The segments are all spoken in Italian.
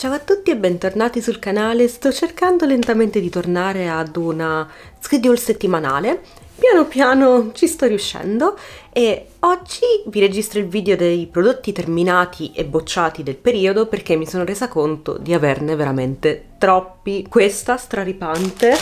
Ciao a tutti e bentornati sul canale, sto cercando lentamente di tornare ad una schedule settimanale, piano piano ci sto riuscendo e oggi vi registro il video dei prodotti terminati e bocciati del periodo perché mi sono resa conto di averne veramente troppi, questa straripante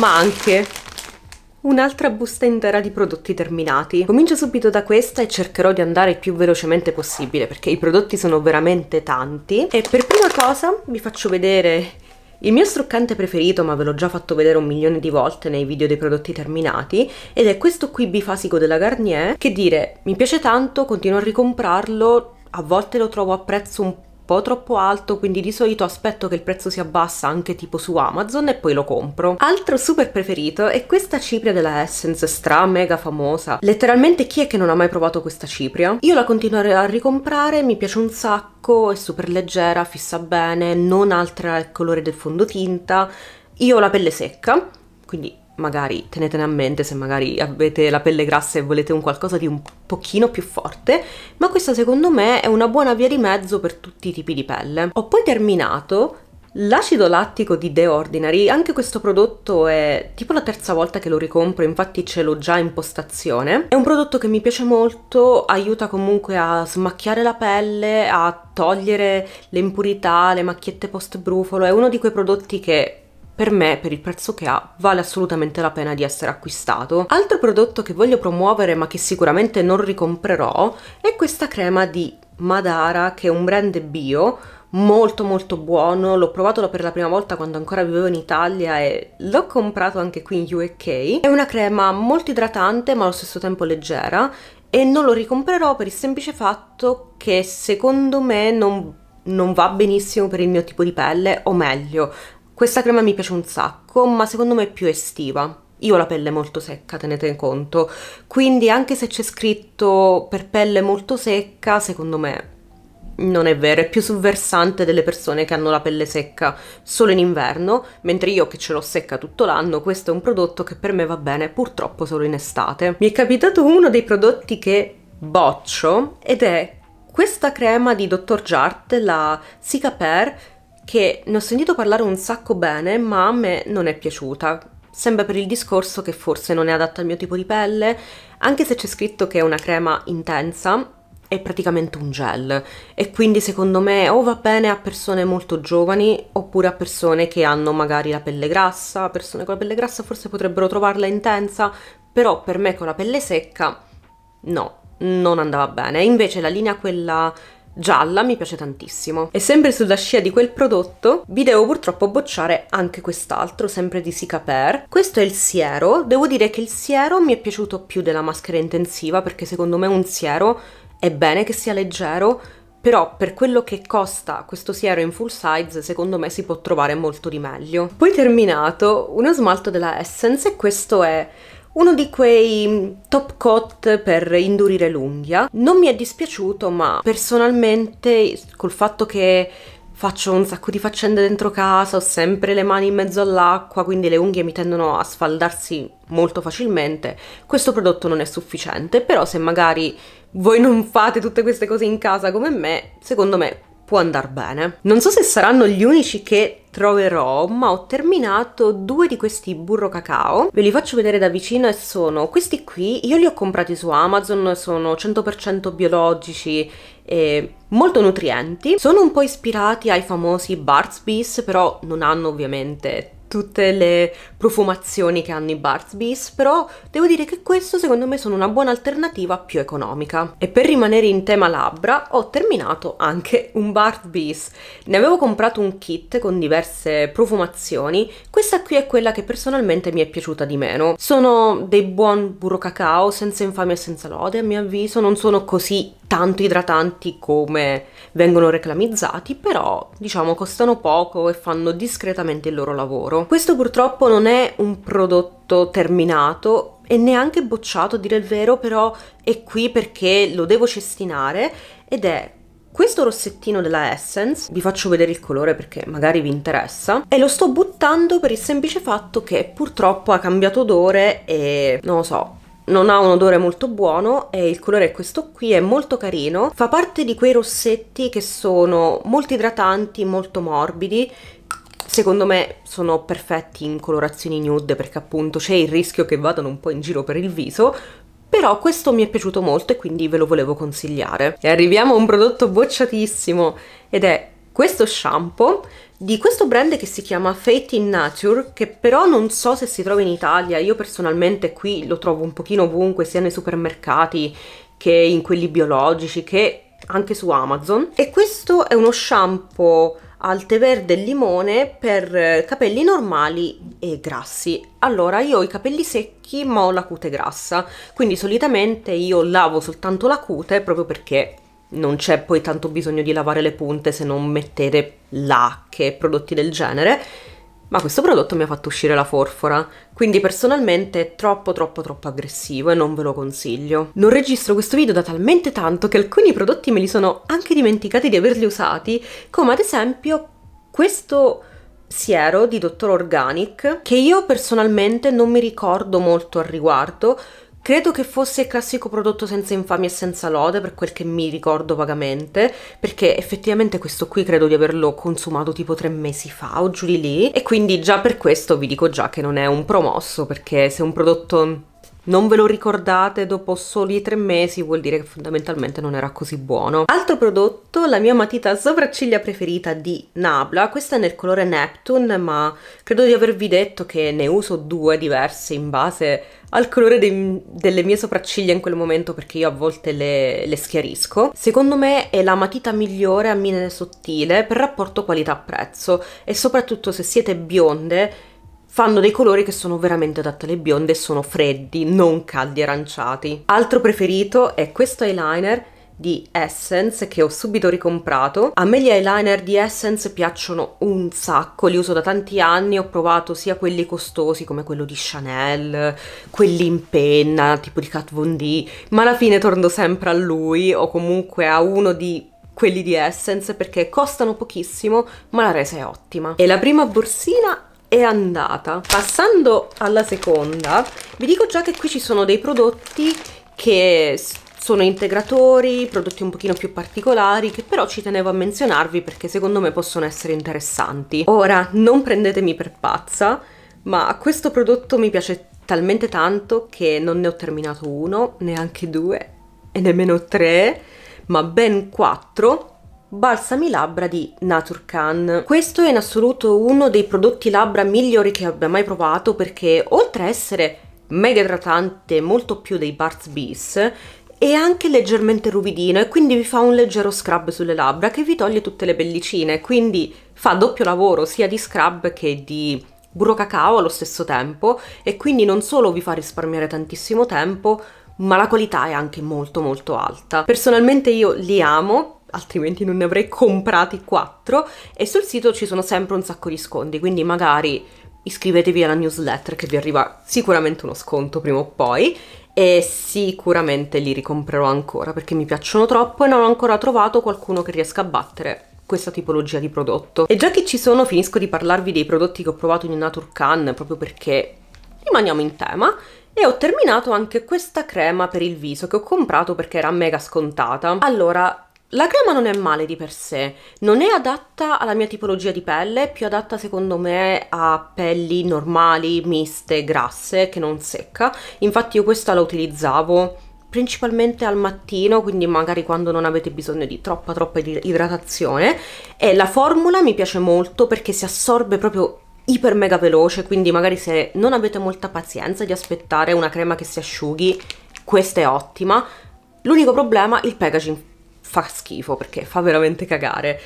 ma anche Un'altra busta intera di prodotti terminati. Comincio subito da questa e cercherò di andare il più velocemente possibile perché i prodotti sono veramente tanti. E per prima cosa vi faccio vedere il mio struccante preferito, ma ve l'ho già fatto vedere un milione di volte nei video dei prodotti terminati, ed è questo qui bifasico della Garnier, che dire, mi piace tanto, continuo a ricomprarlo, a volte lo trovo a prezzo un po' po' troppo alto, quindi di solito aspetto che il prezzo si abbassa anche tipo su Amazon e poi lo compro. Altro super preferito è questa cipria della Essence, stra mega famosa. Letteralmente chi è che non ha mai provato questa cipria? Io la continuerò a ricomprare, mi piace un sacco, è super leggera, fissa bene, non altera il colore del fondotinta. Io ho la pelle secca, quindi magari tenetene a mente se magari avete la pelle grassa e volete un qualcosa di un pochino più forte, ma questa secondo me è una buona via di mezzo per tutti i tipi di pelle. Ho poi terminato L'acido lattico di The Ordinary, anche questo prodotto è tipo la terza volta che lo ricompro, infatti ce l'ho già in postazione. È un prodotto che mi piace molto, aiuta comunque a smacchiare la pelle, a togliere le impurità, le macchiette post brufolo, è uno di quei prodotti che per me, per il prezzo che ha, vale assolutamente la pena di essere acquistato. Altro prodotto che voglio promuovere ma che sicuramente non ricomprerò è questa crema di Madara che è un brand bio molto molto buono, l'ho provato per la prima volta quando ancora vivevo in Italia e l'ho comprato anche qui in UK. È una crema molto idratante ma allo stesso tempo leggera e non lo ricomprerò per il semplice fatto che secondo me non, non va benissimo per il mio tipo di pelle, o meglio, questa crema mi piace un sacco, ma secondo me è più estiva. Io ho la pelle molto secca, tenete conto, quindi anche se c'è scritto per pelle molto secca, secondo me non è vero, è più sul versante delle persone che hanno la pelle secca solo in inverno, mentre io che ce l'ho secca tutto l'anno, questo è un prodotto che per me va bene purtroppo solo in estate. Mi è capitato uno dei prodotti che boccio ed è questa crema di Dr. Jart, la Cicaper, che ne ho sentito parlare un sacco bene, ma a me non è piaciuta. Sembra per il discorso che forse non è adatta al mio tipo di pelle, anche se c'è scritto che è una crema intensa, è praticamente un gel e quindi secondo me o va bene a persone molto giovani oppure a persone che hanno magari la pelle grassa, persone con la pelle grassa forse potrebbero trovarla intensa, però per me con la pelle secca no, non andava bene. Invece la linea quella gialla mi piace tantissimo. E sempre sulla scia di quel prodotto vi devo purtroppo bocciare anche quest'altro, sempre di Sicaper. Questo è il siero, devo dire che il siero mi è piaciuto più della maschera intensiva perché secondo me un siero è bene che sia leggero, però per quello che costa questo siero in full size secondo me si può trovare molto di meglio. Poi terminato uno smalto della Essence e questo è uno di quei mm, top coat per indurire l'unghia. Non mi è dispiaciuto, ma personalmente col fatto che faccio un sacco di faccende dentro casa, ho sempre le mani in mezzo all'acqua, quindi le unghie mi tendono a sfaldarsi molto facilmente. Questo prodotto non è sufficiente, però se magari voi non fate tutte queste cose in casa come me, secondo me può andare bene. Non so se saranno gli unici che troverò, ma ho terminato due di questi burro cacao. Ve li faccio vedere da vicino e sono questi qui. Io li ho comprati su Amazon, sono 100% biologici e molto nutrienti. Sono un po' ispirati ai famosi Bart's Bees, però non hanno ovviamente tutte le profumazioni che hanno i Bart's Bees, però devo dire che questo secondo me sono una buona alternativa più economica. E per rimanere in tema labbra ho terminato anche un Bart's Bees. Ne avevo comprato un kit con diverse profumazioni, questa qui è quella che personalmente mi è piaciuta di meno. Sono dei buon burro cacao, senza infamia e senza lode a mio avviso, non sono così tanto idratanti come vengono reclamizzati, però diciamo costano poco e fanno discretamente il loro lavoro. Questo purtroppo non è un prodotto terminato e neanche bocciato a dire il vero, però è qui perché lo devo cestinare ed è questo rossettino della Essence, vi faccio vedere il colore perché magari vi interessa, e lo sto buttando per il semplice fatto che purtroppo ha cambiato odore e non lo so, non ha un odore molto buono e il colore è questo qui, è molto carino, fa parte di quei rossetti che sono molto idratanti, molto morbidi Secondo me sono perfetti in colorazioni nude perché appunto c'è il rischio che vadano un po' in giro per il viso, però questo mi è piaciuto molto e quindi ve lo volevo consigliare. E arriviamo a un prodotto bocciatissimo ed è questo shampoo di questo brand che si chiama Fate in Nature, che però non so se si trova in Italia, io personalmente qui lo trovo un pochino ovunque, sia nei supermercati che in quelli biologici, che anche su Amazon. E questo è uno shampoo al tè verde e limone per eh, capelli normali e grassi. Allora, io ho i capelli secchi ma ho la cute grassa, quindi solitamente io lavo soltanto la cute proprio perché non c'è poi tanto bisogno di lavare le punte se non mettete lacche e prodotti del genere ma questo prodotto mi ha fatto uscire la forfora, quindi personalmente è troppo troppo troppo aggressivo e non ve lo consiglio. Non registro questo video da talmente tanto che alcuni prodotti me li sono anche dimenticati di averli usati, come ad esempio questo siero di Dr. Organic, che io personalmente non mi ricordo molto al riguardo, Credo che fosse il classico prodotto senza infamia e senza lode, per quel che mi ricordo vagamente, perché effettivamente questo qui credo di averlo consumato tipo tre mesi fa o giù di lì, e quindi già per questo vi dico già che non è un promosso, perché se un prodotto non ve lo ricordate dopo soli tre mesi vuol dire che fondamentalmente non era così buono. Altro prodotto, la mia matita sopracciglia preferita di Nabla, questa è nel colore Neptune ma credo di avervi detto che ne uso due diverse in base al colore dei, delle mie sopracciglia in quel momento perché io a volte le, le schiarisco. Secondo me è la matita migliore a mine sottile per rapporto qualità-prezzo e soprattutto se siete bionde fanno dei colori che sono veramente adatti alle bionde, sono freddi, non caldi aranciati. Altro preferito è questo eyeliner di Essence che ho subito ricomprato. A me gli eyeliner di Essence piacciono un sacco, li uso da tanti anni, ho provato sia quelli costosi come quello di Chanel, quelli in penna, tipo di Kat Von D, ma alla fine torno sempre a lui o comunque a uno di quelli di Essence perché costano pochissimo ma la resa è ottima. E la prima borsina è andata passando alla seconda vi dico già che qui ci sono dei prodotti che sono integratori, prodotti un pochino più particolari che però ci tenevo a menzionarvi perché secondo me possono essere interessanti. Ora, non prendetemi per pazza, ma questo prodotto mi piace talmente tanto che non ne ho terminato uno, neanche due e nemmeno tre, ma ben quattro Balsami labbra di Naturkan. Questo è in assoluto uno dei prodotti labbra migliori che abbia mai provato perché oltre a essere mega idratante, molto più dei Bart's Bees, è anche leggermente ruvidino e quindi vi fa un leggero scrub sulle labbra che vi toglie tutte le pellicine, quindi fa doppio lavoro sia di scrub che di burro cacao allo stesso tempo e quindi non solo vi fa risparmiare tantissimo tempo, ma la qualità è anche molto molto alta. Personalmente io li amo, altrimenti non ne avrei comprati 4 e sul sito ci sono sempre un sacco di sconti, quindi magari iscrivetevi alla newsletter che vi arriva sicuramente uno sconto prima o poi e sicuramente li ricomprerò ancora perché mi piacciono troppo e non ho ancora trovato qualcuno che riesca a battere questa tipologia di prodotto. E già che ci sono finisco di parlarvi dei prodotti che ho provato in Naturcan proprio perché rimaniamo in tema e ho terminato anche questa crema per il viso che ho comprato perché era mega scontata. Allora, la crema non è male di per sé, non è adatta alla mia tipologia di pelle, è più adatta secondo me a pelli normali, miste, grasse, che non secca. Infatti io questa la utilizzavo principalmente al mattino, quindi magari quando non avete bisogno di troppa troppa idratazione. E la formula mi piace molto perché si assorbe proprio iper mega veloce, quindi magari se non avete molta pazienza di aspettare una crema che si asciughi, questa è ottima. L'unico problema è il packaging fa schifo perché fa veramente cagare.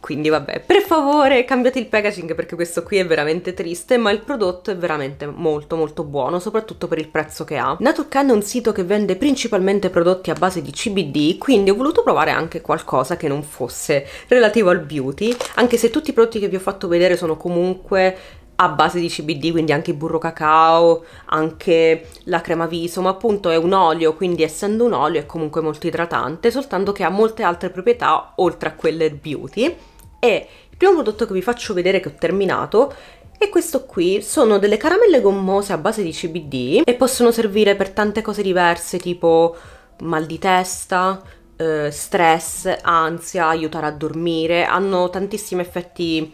Quindi vabbè, per favore cambiate il packaging perché questo qui è veramente triste, ma il prodotto è veramente molto molto buono, soprattutto per il prezzo che ha. Naturcan è un sito che vende principalmente prodotti a base di CBD, quindi ho voluto provare anche qualcosa che non fosse relativo al beauty, anche se tutti i prodotti che vi ho fatto vedere sono comunque a base di CBD, quindi anche il burro cacao, anche la crema viso, ma appunto è un olio, quindi essendo un olio è comunque molto idratante, soltanto che ha molte altre proprietà oltre a quelle beauty. E il primo prodotto che vi faccio vedere che ho terminato e questo qui sono delle caramelle gommose a base di CBD e possono servire per tante cose diverse tipo mal di testa, eh, stress, ansia, aiutare a dormire, hanno tantissimi effetti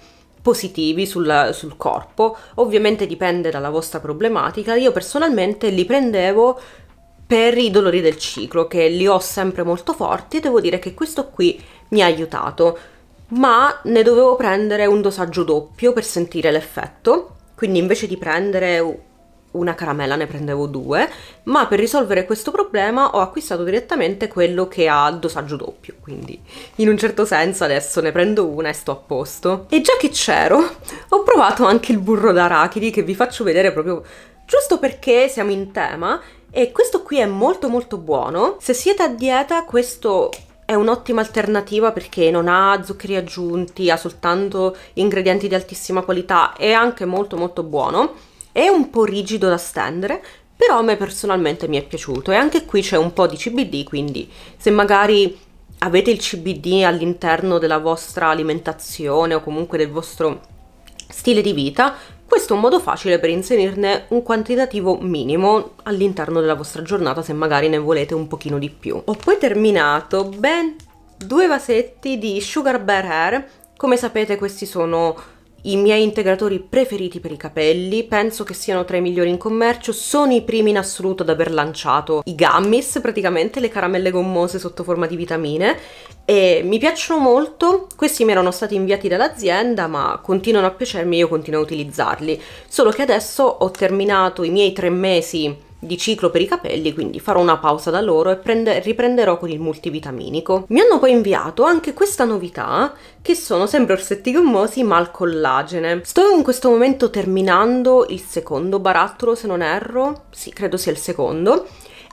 positivi sulla, sul corpo, ovviamente dipende dalla vostra problematica, io personalmente li prendevo per i dolori del ciclo che li ho sempre molto forti e devo dire che questo qui mi ha aiutato, ma ne dovevo prendere un dosaggio doppio per sentire l'effetto, quindi invece di prendere una caramella, ne prendevo due, ma per risolvere questo problema ho acquistato direttamente quello che ha il dosaggio doppio, quindi in un certo senso adesso ne prendo una e sto a posto. E già che c'ero, ho provato anche il burro d'arachidi che vi faccio vedere proprio giusto perché siamo in tema e questo qui è molto molto buono. Se siete a dieta questo è un'ottima alternativa perché non ha zuccheri aggiunti, ha soltanto ingredienti di altissima qualità, è anche molto molto buono è un po' rigido da stendere, però a me personalmente mi è piaciuto e anche qui c'è un po' di CBD, quindi se magari avete il CBD all'interno della vostra alimentazione o comunque del vostro stile di vita, questo è un modo facile per inserirne un quantitativo minimo all'interno della vostra giornata se magari ne volete un pochino di più. Ho poi terminato ben due vasetti di Sugar Bear Hair, come sapete questi sono i miei integratori preferiti per i capelli, penso che siano tra i migliori in commercio, sono i primi in assoluto ad aver lanciato i gummies, praticamente le caramelle gommose sotto forma di vitamine e mi piacciono molto, questi mi erano stati inviati dall'azienda ma continuano a piacermi e io continuo a utilizzarli, solo che adesso ho terminato i miei tre mesi di ciclo per i capelli, quindi farò una pausa da loro e riprenderò con il multivitaminico. Mi hanno poi inviato anche questa novità, che sono sempre orsetti gommosi ma al collagene. Sto in questo momento terminando il secondo barattolo, se non erro, sì, credo sia il secondo,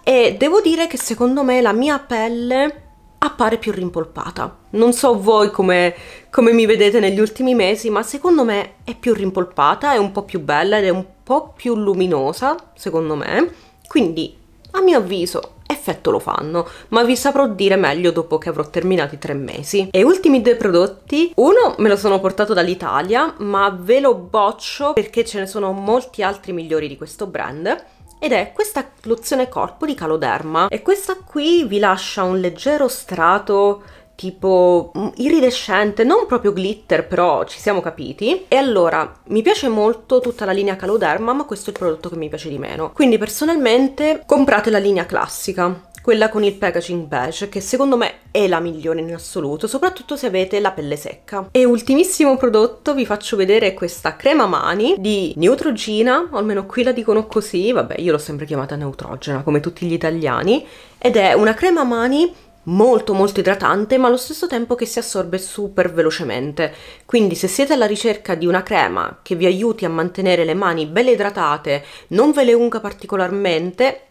e devo dire che secondo me la mia pelle appare più rimpolpata. Non so voi come, come mi vedete negli ultimi mesi, ma secondo me è più rimpolpata, è un po' più bella ed è un po' po' più luminosa, secondo me, quindi a mio avviso effetto lo fanno, ma vi saprò dire meglio dopo che avrò terminato i tre mesi. E ultimi due prodotti, uno me lo sono portato dall'Italia, ma ve lo boccio perché ce ne sono molti altri migliori di questo brand, ed è questa lozione corpo di Caloderma. E questa qui vi lascia un leggero strato tipo mm, iridescente, non proprio glitter, però ci siamo capiti. E allora, mi piace molto tutta la linea Caloderma, ma questo è il prodotto che mi piace di meno. Quindi personalmente comprate la linea classica, quella con il packaging beige, che secondo me è la migliore in assoluto, soprattutto se avete la pelle secca. E ultimissimo prodotto vi faccio vedere questa crema mani di Neutrogena, o almeno qui la dicono così, vabbè io l'ho sempre chiamata Neutrogena, come tutti gli italiani, ed è una crema mani molto molto idratante ma allo stesso tempo che si assorbe super velocemente quindi se siete alla ricerca di una crema che vi aiuti a mantenere le mani belle idratate non ve le unga particolarmente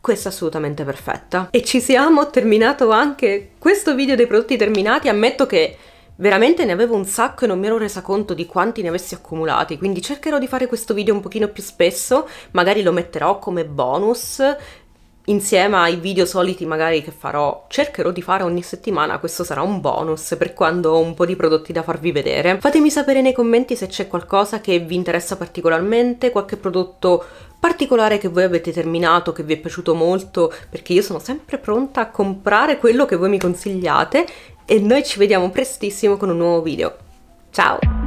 questa è assolutamente perfetta e ci siamo ho terminato anche questo video dei prodotti terminati ammetto che Veramente ne avevo un sacco e non mi ero resa conto di quanti ne avessi accumulati, quindi cercherò di fare questo video un pochino più spesso, magari lo metterò come bonus insieme ai video soliti magari che farò, cercherò di fare ogni settimana, questo sarà un bonus per quando ho un po' di prodotti da farvi vedere. Fatemi sapere nei commenti se c'è qualcosa che vi interessa particolarmente, qualche prodotto particolare che voi avete terminato, che vi è piaciuto molto, perché io sono sempre pronta a comprare quello che voi mi consigliate e noi ci vediamo prestissimo con un nuovo video. Ciao!